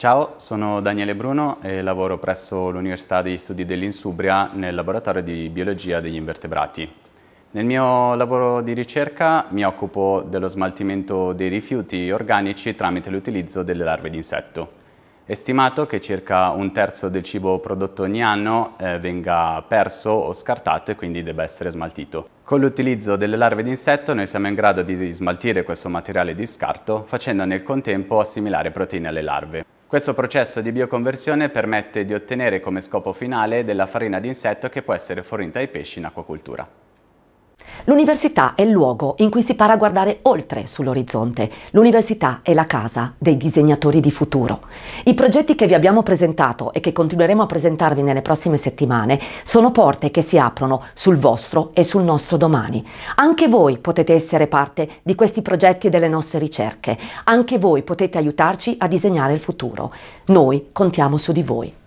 Ciao, sono Daniele Bruno e lavoro presso l'Università degli Studi dell'Insubria nel laboratorio di biologia degli invertebrati. Nel mio lavoro di ricerca mi occupo dello smaltimento dei rifiuti organici tramite l'utilizzo delle larve d'insetto. È stimato che circa un terzo del cibo prodotto ogni anno eh, venga perso o scartato e quindi debba essere smaltito. Con l'utilizzo delle larve d'insetto noi siamo in grado di smaltire questo materiale di scarto facendo nel contempo assimilare proteine alle larve. Questo processo di bioconversione permette di ottenere come scopo finale della farina d'insetto che può essere fornita ai pesci in acquacultura. L'università è il luogo in cui si para a guardare oltre sull'orizzonte. L'università è la casa dei disegnatori di futuro. I progetti che vi abbiamo presentato e che continueremo a presentarvi nelle prossime settimane sono porte che si aprono sul vostro e sul nostro domani. Anche voi potete essere parte di questi progetti e delle nostre ricerche. Anche voi potete aiutarci a disegnare il futuro. Noi contiamo su di voi.